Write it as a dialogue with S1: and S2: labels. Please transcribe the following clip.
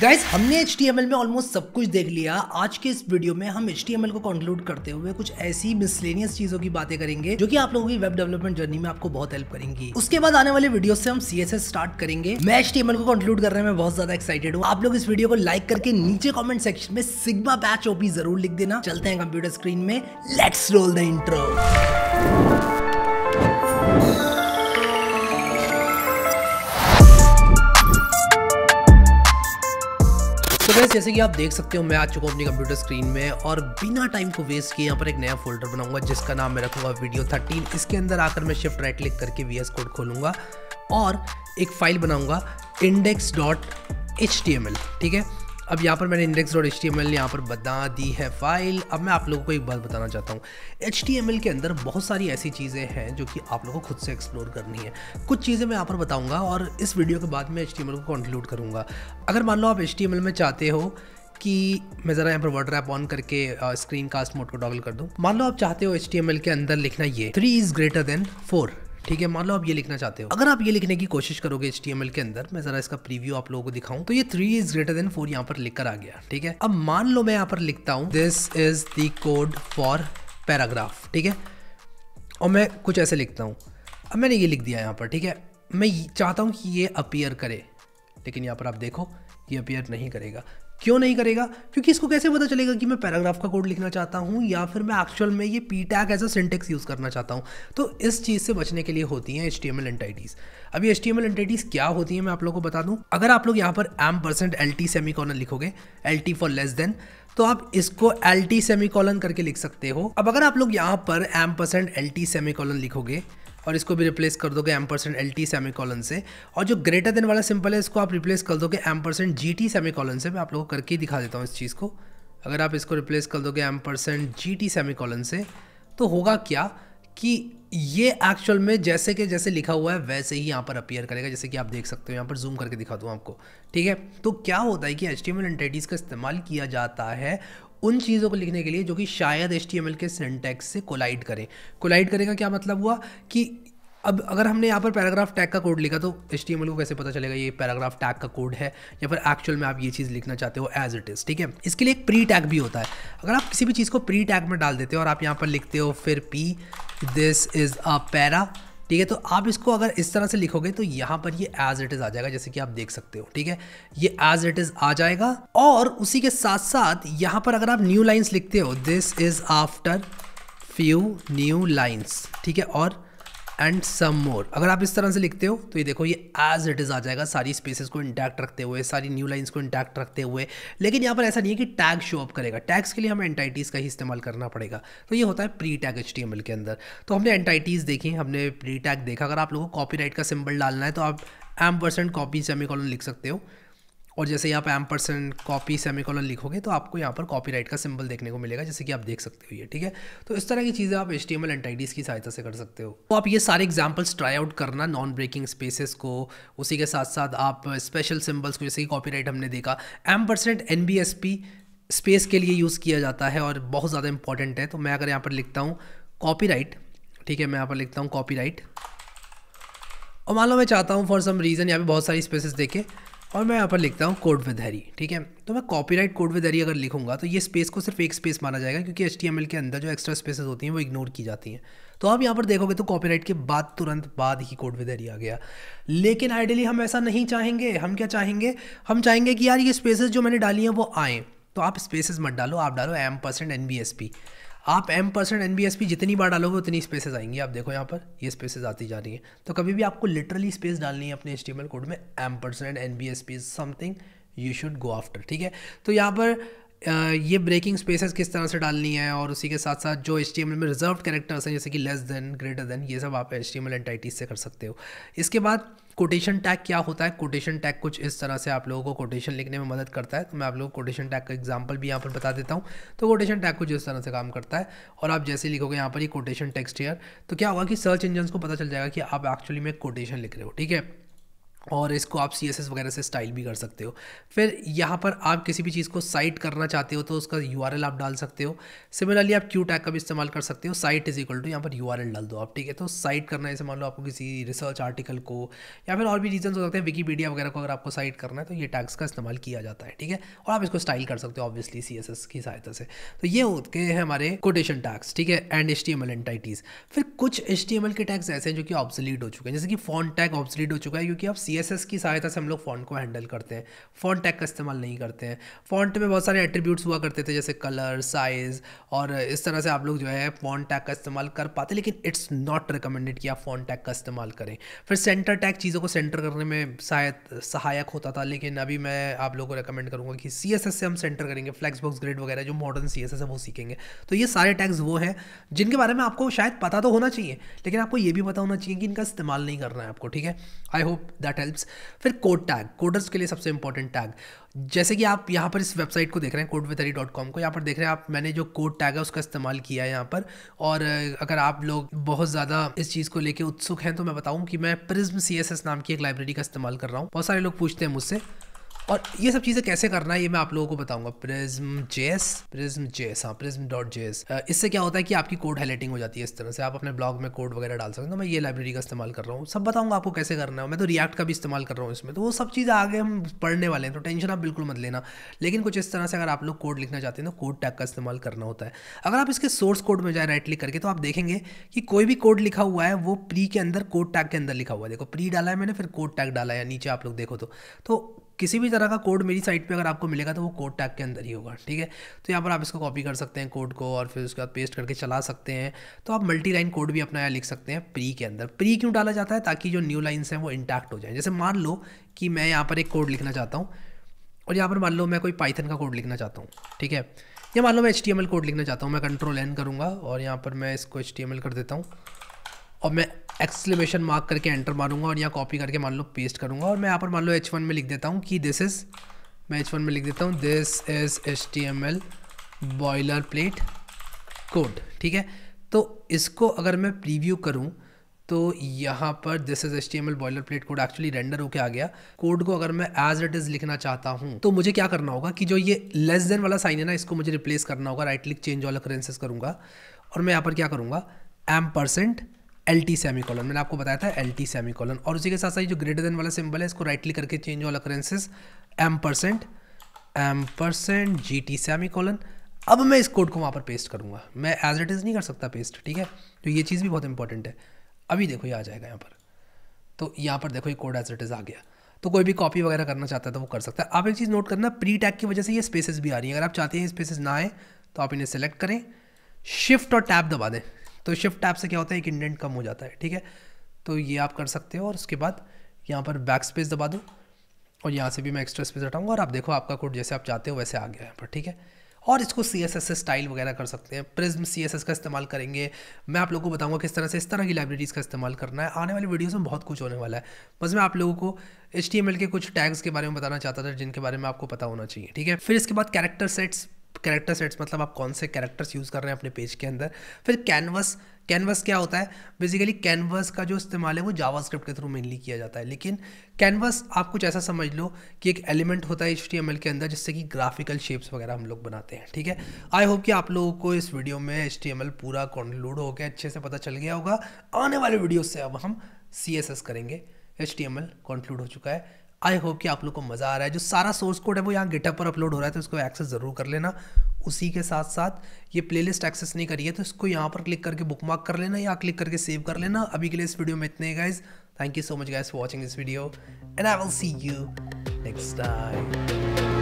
S1: guys हमने H में almost सब कुछ देख लिया आज के इस वीडियो में हम एच को कंक्लूड करते हुए कुछ ऐसी मिसलेनियस चीजों की बातें करेंगे जो कि आप लोगों की वेब डेवलपमेंट जर्नी में आपको बहुत हेल्प करेंगी उसके बाद आने वाले वीडियो से हम सी स्टार्ट करेंगे मैं एच को कंक्लूड करने में बहुत ज्यादा एक्साइटेड हूँ आप लोग इस वीडियो को लाइक करके नीचे कॉमेंट सेक्शन में सिग्मा बैच ओपी जरूर लिख देना चलते हैं कंप्यूटर स्क्रीन में let's roll the intro guys जैसे कि आप देख सकते हो मैं आ चुका हूँ अपनी कंप्यूटर स्क्रीन में और बिना टाइम को वेस्ट किए यहाँ पर एक नया फोल्डर बनाऊंगा जिसका नाम मैं रखूंगा वीडियो 13 इसके अंदर आकर मैं शिफ्ट राइट क्लिक करके वी एस कोड खोलूंगा और एक फाइल बनाऊंगा index dot H T M L ठीक है अब यहाँ पर मैंने index dot H T M L यहाँ पर बता दी है फाइल अब मैं आप लोगों को एक बात बताना चाहता हूँ एच एम एल के अंदर बहुत सारी ऐसी चीज़ें हैं जो कि आप लोगों को खुद से एक्सप्लोर करनी है कुछ चीज़ें मैं यहाँ पर बताऊँगा और इस वीडियो के बाद में एच टी एम एल को कंक्लूड करूँगा अगर मान लो आप एच टी एम एल में चाहते हो कि मैं ज़रा यहाँ पर वर्ड रैप ऑन करके स्क्रीन कास्ट मोड को डॉगल कर दूँ मान लो आप चाहते हो एच टी एम एल के अंदर लिखना ये three is greater than four ठीक है मान लो आप ये लिखना चाहते हो अगर आप ये लिखने की कोशिश करोगे एच के अंदर मैं जरा इसका प्रीव्यू आप लोगों को दिखाऊं तो ये three is greater than four यहाँ पर लिखकर आ गया ठीक है अब मान लो मैं यहाँ पर लिखता हूँ this is the code for paragraph ठीक है और मैं कुछ ऐसे लिखता हूँ अब मैंने ये लिख दिया यहाँ पर ठीक है मैं चाहता हूँ कि ये अपीयर करे लेकिन यहाँ पर आप देखो ये अपीयर नहीं करेगा क्यों नहीं करेगा क्योंकि इसको कैसे पता चलेगा कि मैं पैराग्राफ का कोड लिखना चाहता हूँ या फिर मैं एक्चुअल में ये P tag as a syntax use करना चाहता हूँ तो इस चीज़ से बचने के लिए होती हैं एच टी एंटाइटीज़ अभी ये एच टी एंटाइटीज़ क्या होती है मैं आप लोग को बता दूँ अगर आप लोग यहाँ पर ampersand L T semicolon लिखोगे L T for less than तो आप इसको एल टी सेमी कॉलन करके लिख सकते हो अब अगर आप लोग यहाँ पर ampersand L T semicolon लिखोगे और इसको भी रिप्लेस कर दोगे ampersand L T semicolon से और जो ग्रेटर देन वाला सिंपल है इसको आप रिप्लेस कर दोगे ampersand G T semicolon से मैं आप लोगों को करके ही दिखा देता हूँ इस चीज़ को अगर आप इसको रिप्लेस कर दोगे ampersand G T semicolon से तो होगा क्या कि ये एक्चुअल में जैसे के जैसे लिखा हुआ है वैसे ही यहाँ पर अपीयर करेगा जैसे कि आप देख सकते हो यहाँ पर जूम करके दिखा दूँ आपको ठीक है तो क्या होता है कि एच टी एम का इस्तेमाल किया जाता है उन चीज़ों को लिखने के लिए जो कि शायद एच के सेंटेक्स से कोलाइड करें कोलाइड करेगा क्या मतलब हुआ कि अब अगर हमने यहाँ पर पैराग्राफ टैग का कोड लिखा तो एच को कैसे पता चलेगा ये पैराग्राफ टैग का कोड है या फिर एक्चुअल में आप ये चीज़ लिखना चाहते हो एज इट इज़ ठीक है इसके लिए एक प्री टैग भी होता है अगर आप किसी भी चीज़ को प्री टैग में डाल देते हो और आप यहाँ पर लिखते हो फिर P this is a para ठीक है तो आप इसको अगर इस तरह से लिखोगे तो यहां पर ये एज इट इज़ आ जाएगा जैसे कि आप देख सकते हो ठीक है ये एज इट इज़ आ जाएगा और उसी के साथ साथ यहां पर अगर आप न्यू लाइन्स लिखते हो this is after few new lines ठीक है और एंड सम मोर अगर आप इस तरह से लिखते हो तो ये देखो ये एज इट इज़ आ जाएगा सारी स्पेसेस को इंटैक्ट रखते हुए सारी न्यू लाइंस को इंटैक्ट रखते हुए लेकिन यहाँ पर ऐसा नहीं है कि टैग शो अप करेगा टैग्स के लिए हमें एंटाइटीज़ का ही इस्तेमाल करना पड़ेगा तो ये होता है प्री टैग एच के अंदर तो हमने एंटाइटीज़ देखी हमने प्री टैग देखा अगर आप लोगों को राइट का सिंबल डालना है तो आप ampersand copy semicolon लिख सकते हो और जैसे यहाँ आप एम परसेंट कॉपी सेमिकॉलन लिखोगे तो आपको यहाँ पर कॉपी का सिंबल देखने को मिलेगा जैसे कि आप देख सकते हो ये ठीक है तो इस तरह की चीज़ें आप एच टी एम की सहायता से कर सकते हो तो आप ये सारे एग्जाम्पल्स ट्राई आउट करना नॉन ब्रेकिंग स्पेसेस को उसी के साथ साथ आप स्पेशल सिम्बल्स को जैसे कि कॉपी हमने देखा ampersand N B S P space के लिए यूज़ किया जाता है और बहुत ज़्यादा इंपॉर्टेंट है तो मैं अगर यहाँ पर लिखता हूँ कॉपीराइट ठीक है मैं यहाँ पर लिखता हूँ कॉपीराइट और मान लो मैं चाहता हूँ फॉर सम रीज़न यहाँ पे बहुत सारी स्पेसेस देखें और मैं यहाँ पर लिखता हूँ कोड विद हैरी ठीक है तो मैं कॉपीराइट कोड विद हैरी अगर लिखूंगा तो ये स्पेस को सिर्फ एक स्पेस माना जाएगा क्योंकि एच के अंदर जो एक्स्ट्रा स्पेसेस होती हैं वो इग्नोर की जाती हैं तो आप यहाँ पर देखोगे तो कॉपीराइट के बाद तुरंत बाद ही कोड विद हैरी आ गया लेकिन आइडियली हम ऐसा नहीं चाहेंगे हम क्या चाहेंगे हम चाहेंगे कि यार ये स्पेसेस जो मैंने डाली हैं वो आएँ तो आप स्पेसेस मत डालो आप डालो ampersand N B S P आप ampersand N B S P जितनी बार डालोगे उतनी स्पेसेस आएंगी आप देखो यहाँ पर ये स्पेसेस आती जा रही हैं तो कभी भी आपको लिटरली स्पेस डालनी है अपने एच कोड में ampersand N B S P is something you should go after ठीक है तो यहाँ पर ये ब्रेकिंग स्पेसेस किस तरह से डालनी है और उसी के साथ साथ जो एच में रिजर्व कैरेक्टर्स हैं जैसे कि लेस देन ग्रेटर देन ये सब आप एच टी एम से कर सकते हो इसके बाद कोटेशन टैग क्या होता है कोटेशन टैग कुछ इस तरह से आप लोगों को कोटेशन लिखने में मदद करता है तो मैं आप लोगों को कोटेशन टैग का एग्जाम्पल भी यहाँ पर बता देता हूँ तो कोटेशन टैग कुछ इस तरह से काम करता है और आप जैसे लिखोगे यहाँ पर ही कोटेशन टेक्स्ट हेयर तो क्या होगा कि सर्च इंजन को पता चल जाएगा कि आप एक्चुअली में कोटेशन लिख रहे हो ठीक है और इसको आप सी वगैरह से स्टाइल भी कर सकते हो फिर यहाँ पर आप किसी भी चीज़ को साइट करना चाहते हो तो उसका यू आप डाल सकते हो सिमिलरली आप क्यू टैग का भी इस्तेमाल कर सकते हो साइट इज इक्वल टू यहाँ पर यू डाल दो आप ठीक है तो साइट करना है मान लो आपको किसी रिसर्च आर्टिकल को या फिर और भी रीजन हो सकते हैं विकीपीडिया वगैरह को अगर आपको साइट करना है तो ये टैग्स का इस्तेमाल किया जाता है ठीक है और आप इसको स्टाइल कर सकते हो ऑब्वियसली सी की सहायता से तो ये होते हैं हमारे कोटेशन टैग्स ठीक है एंड एच टी एंटाइटीज़ फिर कुछ एच के टैग्स ऐसे हैं जो कि ऑब्सलीट हो चुके हैं जैसे कि फॉन्ट टैग ऑब्सलीट हो चुका है क्योंकि आप सी सीएसएस की सहायता से हम लोग फ़ॉन्ट को हैंडल करते हैं फ़ॉन्ट टैग का इस्तेमाल नहीं करते हैं फ़ॉन्ट में बहुत सारे एट्रीब्यूट्स हुआ करते थे जैसे कलर साइज़ और इस तरह से आप लोग जो है फ़ॉन्ट टैग का इस्तेमाल कर पाते लेकिन इट्स नॉट रिकमेंडेड कि आप फ़ॉन्ट टैग का इस्तेमाल करें फिर सेंटर टैग चीज़ों को सेंटर करने में शायद सहायक होता था लेकिन अभी मैं आप लोगों को रिकमेंड करूँगा कि सी से हम सेंटर करेंगे फ्लैक्स बॉक्स ग्रेड वगैरह जो मॉडर्न सी है वो सीखेंगे तो ये सारे टैग्स वो हैं जिनके बारे में आपको शायद पता तो होना चाहिए लेकिन आपको ये भी पता होना चाहिए कि इनका इस्तेमाल नहीं करना है आपको ठीक है आई होप दैट हेल्प्स फिर कोड टैग कोडर्स के लिए सबसे इंपॉर्टेंट टैग जैसे कि आप यहाँ पर इस वेबसाइट को देख रहे हैं कोडवेथरी डॉट कॉम को यहाँ पर देख रहे हैं आप मैंने जो कोड टैग है उसका इस्तेमाल किया है यहाँ पर और अगर आप लोग बहुत ज़्यादा इस चीज़ को लेकर उत्सुक हैं तो मैं बताऊँ कि मैं प्रिज्म सी नाम की एक लाइब्रेरी का इस्तेमाल कर रहा हूँ बहुत सारे लोग पूछते हैं मुझसे और ये सब चीज़ें कैसे करना है ये मैं आप लोगों को बताऊंगा प्रिज्म जेस प्रिज्म जेस हाँ प्रिज्म डॉट जेस इससे क्या होता है कि आपकी कोड हाईलाइटिंग हो जाती है इस तरह से आप अपने ब्लॉग में कोड वगैरह डाल सकते हो तो मैं ये लाइब्रेरी का इस्तेमाल कर रहा हूँ सब बताऊंगा आपको कैसे करना है मैं तो रिएक्ट का भी इस्तेमाल कर रहा हूँ इसमें तो वो सब चीज़ें आगे हम पढ़ने वाले हैं तो टेंशन आप बिल्कुल मत लेना लेकिन कुछ इस तरह से अगर आप लोग कोड लिखना चाहते हैं तो कोड टैग का इस्तेमाल करना होता है अगर आप इसके सोर्स कोड में जाए राइट क्लिक करके तो आप देखेंगे कि कोई भी कोड लिखा हुआ है वो प्री के अंदर कोड टैग के अंदर लिखा हुआ है देखो प्री डाला है मैंने फिर कोड टैग डाला है नीचे आप लोग देखो तो, तो किसी भी तरह का कोड मेरी साइट पे अगर आपको मिलेगा तो वो कोड टैग के अंदर ही होगा ठीक है तो यहाँ पर आप इसको कॉपी कर सकते हैं कोड को और फिर उसके बाद पेस्ट करके चला सकते हैं तो आप मल्टी लाइन कोड भी अपना यहाँ लिख सकते हैं प्री के अंदर प्री क्यों डाला जाता है ताकि जो न्यू लाइन्स हैं वो इंटैक्ट हो जाए जैसे मान लो कि मैं यहाँ पर एक कोड लिखना चाहता हूँ और यहाँ पर मान लो मैं कोई पाइथन का कोड लिखना चाहता हूँ ठीक है या मान लो मैं एच कोड लिखना चाहता हूँ मैं कंट्रोल एन करूँगा और यहाँ पर मैं इसको एच कर देता हूँ और मैं एक्सलेमेशन मार्क करके एंटर मारूंगा और यहाँ कॉपी करके मान लो पेस्ट करूंगा और मैं यहाँ पर मान लो एच वन में लिख देता हूँ कि दिस इज़ मैं एच वन में लिख देता हूँ this is H T M L boiler plate code ठीक है तो इसको अगर मैं प्रीव्यू करूँ तो यहाँ पर this is H T M L boiler plate code actually render होके आ गया कोड को अगर मैं एज इट इज लिखना चाहता हूँ तो मुझे क्या करना होगा कि जो ये लेस देन वाला साइन है ना इसको मुझे रिप्लेस करना होगा right click change all occurrences करूँगा और मैं यहाँ पर क्या करूँगा ampersand L T semicolon मैंने आपको बताया था एल टी सेमी कॉलन और उसी के साथ साथ जो ग्रेटर देन वाला सिंबल है इसको राइटली करके change all occurrences ampersand ampersand G T semicolon अब मैं इस कोड को वहाँ पर पेस्ट करूँगा मैं एज इट इज़ नहीं कर सकता पेस्ट ठीक है तो ये चीज़ भी बहुत इंपॉर्टेंट है अभी देखो ये आ जाएगा यहाँ पर तो यहाँ पर देखो ये कोड एज इट इज़ आ गया तो कोई भी कॉपी वगैरह करना चाहता है तो वो कर सकता है आप एक चीज़ नोट करना प्री टैग की वजह से ये स्पेसेस भी आ रही हैं अगर आप चाहते हैं स्पेसेस ना आए तो आप इन्हें सेलेक्ट करें शिफ्ट और टैब दबा दें तो शिफ्ट टैप से क्या होता है एक इंडेंट कम हो जाता है ठीक है तो ये आप कर सकते हो और उसके बाद यहाँ पर बैक स्पेस दबा दो और यहाँ से भी मैं एक्स्ट्रा स्पेस हटाऊंगा और आप देखो आपका कोड जैसे आप चाहते हो वैसे आ गया है पर ठीक है और इसको सी एस एस से स्टाइल वगैरह कर सकते हैं प्रिज्म सी एस एस का इस्तेमाल करेंगे मैं आप लोगों को बताऊंगा किस तरह से इस तरह की लाइब्रेरीज़ का इस्तेमाल करना है आने वाली वीडियोज़ में बहुत कुछ होने वाला है बस मैं आप लोगों को एच एम एल के कुछ टैग्स के बारे में बताना चाहता था जिनके बारे में आपको पता होना चाहिए ठीक है फिर इसके बाद कैरेक्टर सेट्स कैरेक्टर सेट्स मतलब आप कौन से कैरेक्टर्स यूज़ कर रहे हैं अपने पेज के अंदर फिर कैनवस कैनवस क्या होता है बेसिकली कैनवस का जो इस्तेमाल है वो जावास्क्रिप्ट के थ्रू मेनली किया जाता है लेकिन कैनवस आप कुछ ऐसा समझ लो कि एक एलिमेंट होता है एच के अंदर जिससे कि ग्राफिकल शेप्स वगैरह हम लोग बनाते हैं ठीक है आई होप कि आप लोगों को इस वीडियो में एच पूरा कॉन्क्लूड हो गया अच्छे से पता चल गया होगा आने वाले वीडियो से अब हम सी करेंगे एच टी कॉन्क्लूड हो चुका है आई होप कि आप लोग को मज़ा आ रहा है जो सारा सोर्स कोड है वो यहाँ गिटअप पर अपलोड हो रहा है तो इसको एक्सेस ज़रूर कर लेना उसी के साथ साथ ये प्लेलिस्ट एक्सेस नहीं करी है तो इसको यहाँ पर क्लिक करके बुक मार्क कर लेना या क्लिक करके सेव कर लेना अभी के लिए इस वीडियो में इतने guys thank you so much guys for watching this video and I will see you next time